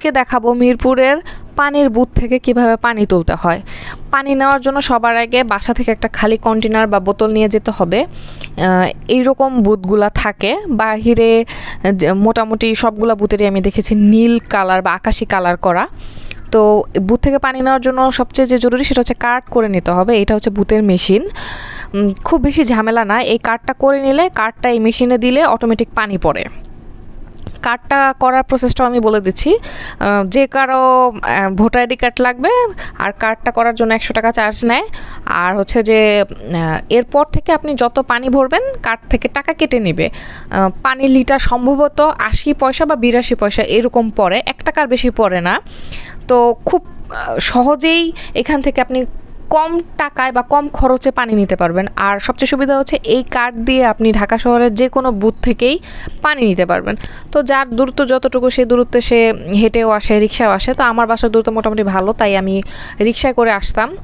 আজকে দেখাবো মিরপুরের পানির বুথ থেকে কিভাবে পানি তুলতে হয় পানি নেওয়ার জন্য সবার আগে বাসা থেকে একটা খালি কন্টেনার বা বোতল নিয়ে যেতে হবে এইরকম বুথগুলা থাকে বাহিরে মোটামুটি সবগুলা বুথেরই আমি দেখেছি নীল কালার বা আকাশি কালার করা তো বুথ থেকে পানি নেওয়ার জন্য সবচেয়ে যে জরুরি সেটা হচ্ছে কার্ট করে নিতে হবে এটা হচ্ছে বুথের মেশিন খুব বেশি ঝামেলা না এই কার্ডটা করে নিলে কার্ডটা এই মেশিনে দিলে অটোমেটিক পানি পড়ে কার্ডটা করার প্রসেসটাও আমি বলে দিচ্ছি যে কারো ভোটার আইডি কার্ড লাগবে আর কার্ডটা করার জন্য একশো টাকা চার্জ নেয় আর হচ্ছে যে এরপর থেকে আপনি যত পানি ভরবেন কার্ড থেকে টাকা কেটে নেবে পানির লিটার সম্ভবত আশি পয়সা বা বিরাশি পয়সা এরকম পড়ে এক টাকার বেশি পড়ে না তো খুব সহজেই এখান থেকে আপনি কম টাকায় বা কম খরচে পানি নিতে পারবেন আর সবচেয়ে সুবিধা হচ্ছে এই কার্ড দিয়ে আপনি ঢাকা শহরের যে কোনো বুথ থেকেই পানি নিতে পারবেন তো যার দূরত্ব যতটুকু সেই দূরত্বে সে হেঁটেও আসে রিক্সাও আসে তো আমার বাসার দূরত্ব মোটামুটি ভালো তাই আমি রিক্সায় করে আসতাম